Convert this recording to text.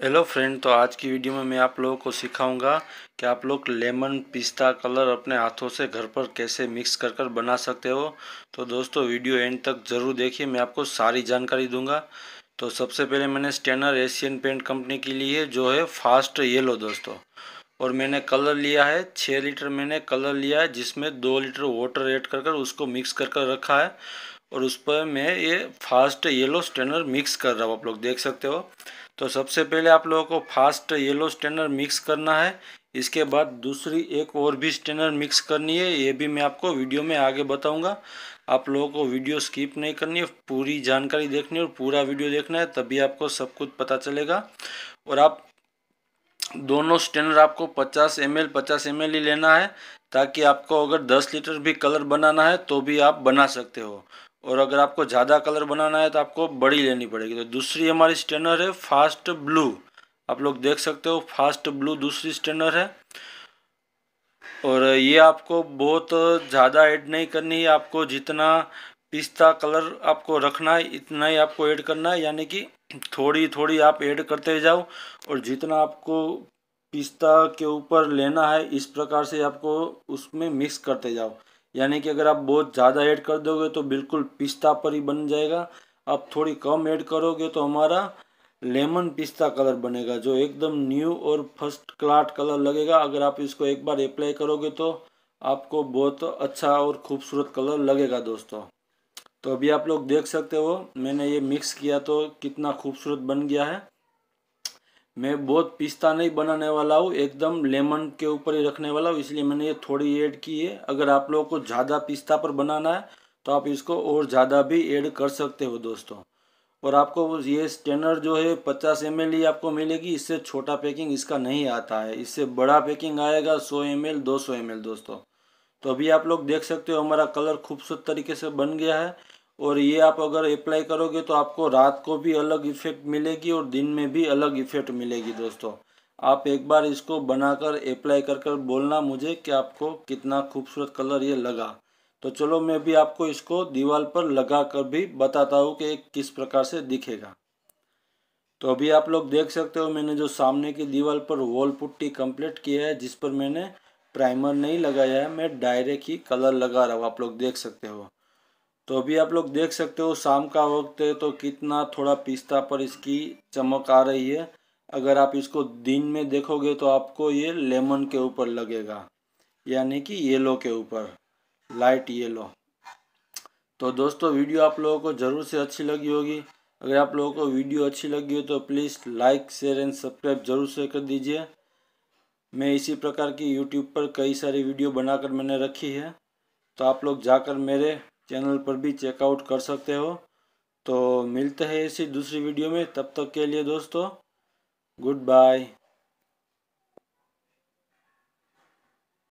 hello friend तो आज की वीडियो में मैं आप लोगों को सिखाऊंगा कि आप लोग लेमन पिस्ता कलर अपने हाथों से घर पर कैसे मिक्स कर कर बना सकते हो तो दोस्तों वीडियो एंड तक ज़रूर देखिए मैं आपको सारी जानकारी दूंगा तो सबसे पहले मैंने स्टैनर एशियन पेंट कंपनी के लिए जो है फास्ट येलो दोस्तों और मैंने कलर लिया है छः लीटर मैंने कलर लिया है जिसमें दो लीटर वाटर एड कर कर उसको मिक्स कर कर रखा है और उस पर मैं ये फास्ट येलो स्टेनर मिक्स कर रहा हूँ आप लोग देख सकते हो तो सबसे पहले आप लोगों को फास्ट येलो स्टेनर मिक्स करना है इसके बाद दूसरी एक और भी स्टेनर मिक्स करनी है ये भी मैं आपको वीडियो में आगे बताऊंगा आप लोगों को वीडियो स्किप नहीं करनी है पूरी जानकारी देखनी है और पूरा वीडियो देखना है तभी आपको सब कुछ पता चलेगा और आप दोनों स्टेनर आपको 50 एम एल पचास एम ही लेना है ताकि आपको अगर 10 लीटर भी कलर बनाना है तो भी आप बना सकते हो और अगर आपको ज़्यादा कलर बनाना है तो आपको बड़ी लेनी पड़ेगी तो दूसरी हमारी स्टेनर है फास्ट ब्लू आप लोग देख सकते हो फास्ट ब्लू दूसरी स्टेनर है और ये आपको बहुत ज़्यादा ऐड नहीं करनी है आपको जितना पिस्ता कलर आपको रखना है इतना ही आपको ऐड करना है यानी कि थोड़ी थोड़ी आप ऐड करते जाओ और जितना आपको पिस्ता के ऊपर लेना है इस प्रकार से आपको उसमें मिक्स करते जाओ यानी कि अगर आप बहुत ज़्यादा ऐड कर दोगे तो बिल्कुल पिस्ता पर ही बन जाएगा आप थोड़ी कम ऐड करोगे तो हमारा लेमन पिस्ता कलर बनेगा जो एकदम न्यू और फर्स्ट क्लाट कलर लगेगा अगर आप इसको एक बार अप्लाई करोगे तो आपको बहुत अच्छा और खूबसूरत कलर लगेगा दोस्तों तो अभी आप लोग देख सकते हो मैंने ये मिक्स किया तो कितना खूबसूरत बन गया है मैं बहुत पिस्ता नहीं बनाने वाला हूँ एकदम लेमन के ऊपर ही रखने वाला हूँ इसलिए मैंने ये थोड़ी ऐड की है अगर आप लोगों को ज़्यादा पिस्ता पर बनाना है तो आप इसको और ज़्यादा भी ऐड कर सकते हो दोस्तों और आपको ये स्टेनर जो है पचास एम ही आपको मिलेगी इससे छोटा पैकिंग इसका नहीं आता है इससे बड़ा पैकिंग आएगा सौ एम एल दो सौ एम एल दोस्तों तो अभी आप लोग देख सकते हो हमारा कलर खूबसूरत तरीके से बन गया है और ये आप अगर अप्लाई करोगे तो आपको रात को भी अलग इफ़ेक्ट मिलेगी और दिन में भी अलग इफ़ेक्ट मिलेगी दोस्तों आप एक बार इसको बनाकर अप्लाई कर कर बोलना मुझे कि आपको कितना खूबसूरत कलर ये लगा तो चलो मैं भी आपको इसको दीवार पर लगा कर भी बताता हूँ कि किस प्रकार से दिखेगा तो अभी आप लोग देख सकते हो मैंने जो सामने की दीवार पर वॉल पुट्टी कंप्लीट किया है जिस पर मैंने प्राइमर नहीं लगाया है मैं डायरेक्ट ही कलर लगा रहा हूँ आप लोग देख सकते हो तो अभी आप लोग देख सकते हो शाम का वक्त है तो कितना थोड़ा पिस्ता पर इसकी चमक आ रही है अगर आप इसको दिन में देखोगे तो आपको ये लेमन के ऊपर लगेगा यानी कि येलो के ऊपर लाइट येलो तो दोस्तों वीडियो आप लोगों को ज़रूर से अच्छी लगी होगी अगर आप लोगों को वीडियो अच्छी लगी हो तो please like share and subscribe ज़रूर से कर दीजिए मैं इसी प्रकार की यूट्यूब पर कई सारी वीडियो बनाकर मैंने रखी है तो आप लोग जाकर मेरे चैनल पर भी चेकआउट कर सकते हो तो मिलते हैं इसी दूसरी वीडियो में तब तक के लिए दोस्तों गुड बाय